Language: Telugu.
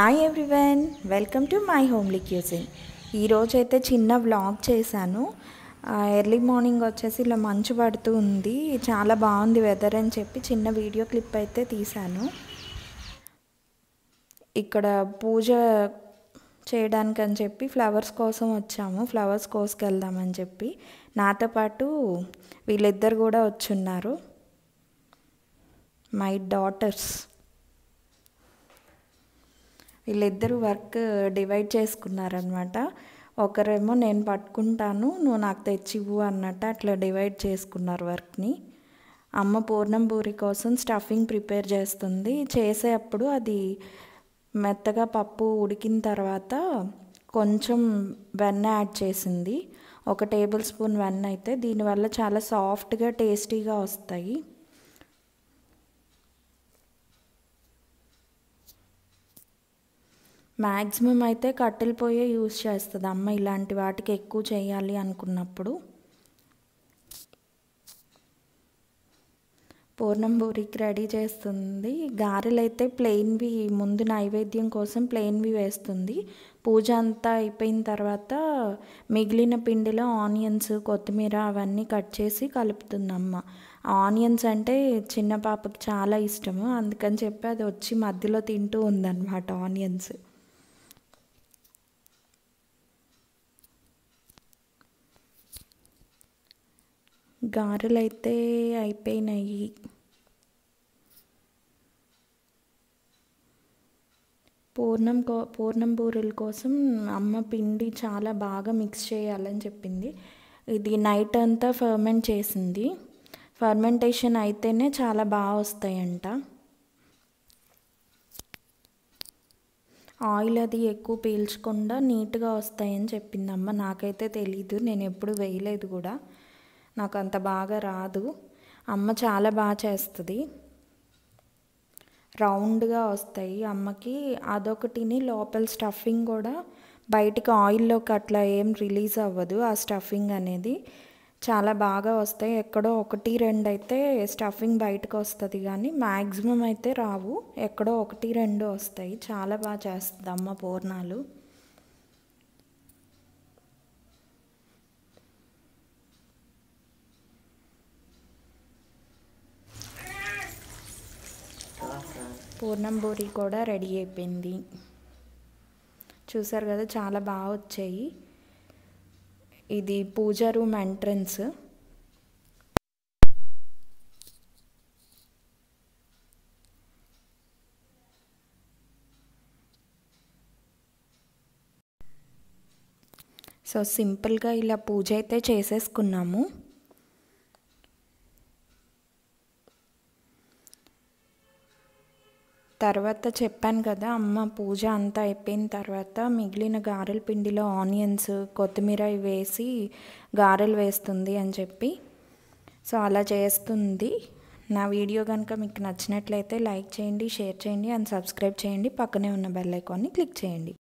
hi everyone welcome to my home cuisine ఈరోజు అయితే చిన్న వ్లాగ్ చేశాను ఎర్లీ మార్నింగ్ వచ్చేసి ఇలా మంచు పడుతూ ఉంది చాలా బాగుంది వెదర్ అని చెప్పి చిన్న వీడియో క్లిప్ అయితే తీశాను ఇక్కడ పూజ చేయడానికి అని చెప్పి ఫ్లవర్స్ కోసం వచ్చాము ఫ్లవర్స్ కోసుకెళ్దామని చెప్పి నాతో పాటు వీళ్ళిద్దరు కూడా వచ్చున్నారు మై డాటర్స్ వీళ్ళిద్దరూ వర్క్ డివైడ్ చేసుకున్నారనమాట ఒకరేమో నేను పట్టుకుంటాను నువ్వు నాకు తెచ్చివ్వు అన్నట్టు అట్లా డివైడ్ చేసుకున్నారు వర్క్ని అమ్మ పూర్ణం పూరి కోసం స్టఫింగ్ ప్రిపేర్ చేస్తుంది చేసే అప్పుడు అది మెత్తగా పప్పు ఉడికిన తర్వాత కొంచెం వెన్న యాడ్ చేసింది ఒక టేబుల్ స్పూన్ వెన్న అయితే దీనివల్ల చాలా సాఫ్ట్గా టేస్టీగా వస్తాయి మ్యాక్సిమం అయితే కట్టెల పొయ్యే యూస్ చేస్తుంది అమ్మ ఇలాంటి వాటికి ఎక్కువ చేయాలి అనుకున్నప్పుడు పూర్ణం రెడీ చేస్తుంది గారెలు అయితే ప్లెయిన్వి ముందు నైవేద్యం కోసం ప్లెయిన్వి వేస్తుంది పూజ అంతా అయిపోయిన తర్వాత మిగిలిన పిండిలో ఆనియన్స్ కొత్తిమీర అవన్నీ కట్ చేసి కలుపుతుంది అమ్మ ఆనియన్స్ అంటే చిన్న పాపకి చాలా ఇష్టము అందుకని చెప్పి అది వచ్చి మధ్యలో తింటూ ఉందన్నమాట ఆనియన్స్ గారెలైతే అయిపోయినాయి పూర్ణం కో పూర్ణం బూరెల కోసం అమ్మ పిండి చాలా బాగా మిక్స్ చేయాలని చెప్పింది ఇది నైట్ అంతా ఫర్మెంట్ చేసింది ఫర్మెంటేషన్ అయితేనే చాలా బాగా వస్తాయంట ఆయిల్ అది ఎక్కువ పీల్చకుండా నీట్గా వస్తాయని చెప్పింది అమ్మ నాకైతే తెలీదు నేను ఎప్పుడు వేయలేదు కూడా నాకు అంత బాగా రాదు అమ్మ చాలా బాగా చేస్తుంది రౌండ్గా వస్తాయి అమ్మకి అదొకటిని లోపల స్టఫింగ్ కూడా బయటికి ఆయిల్లోకి అట్లా ఏం రిలీజ్ అవ్వదు ఆ స్టఫింగ్ అనేది చాలా బాగా వస్తాయి ఎక్కడో ఒకటి రెండు అయితే స్టఫింగ్ బయటకు వస్తుంది కానీ మ్యాక్సిమం అయితే రావు ఎక్కడో ఒకటి రెండు వస్తాయి చాలా బాగా చేస్తుంది అమ్మ పూర్ణాలు పూర్ణం బూరి కూడా రెడీ అయిపోయింది చూసారు కదా చాలా బాగా వచ్చాయి ఇది పూజ రూమ్ ఎంట్రన్స్ సో సింపుల్గా ఇలా పూజ అయితే చేసేసుకున్నాము తర్వాత చెప్పాను కదా అమ్మ పూజ అంతా అయిపోయిన తర్వాత మిగిలిన గారెల పిండిలో ఆనియన్స్ కొత్తిమీర వేసి గారెలు వేస్తుంది అని చెప్పి సో అలా చేస్తుంది నా వీడియో కనుక మీకు నచ్చినట్లయితే లైక్ చేయండి షేర్ చేయండి అండ్ సబ్స్క్రైబ్ చేయండి పక్కనే ఉన్న బెల్ ఐకాన్ని క్లిక్ చేయండి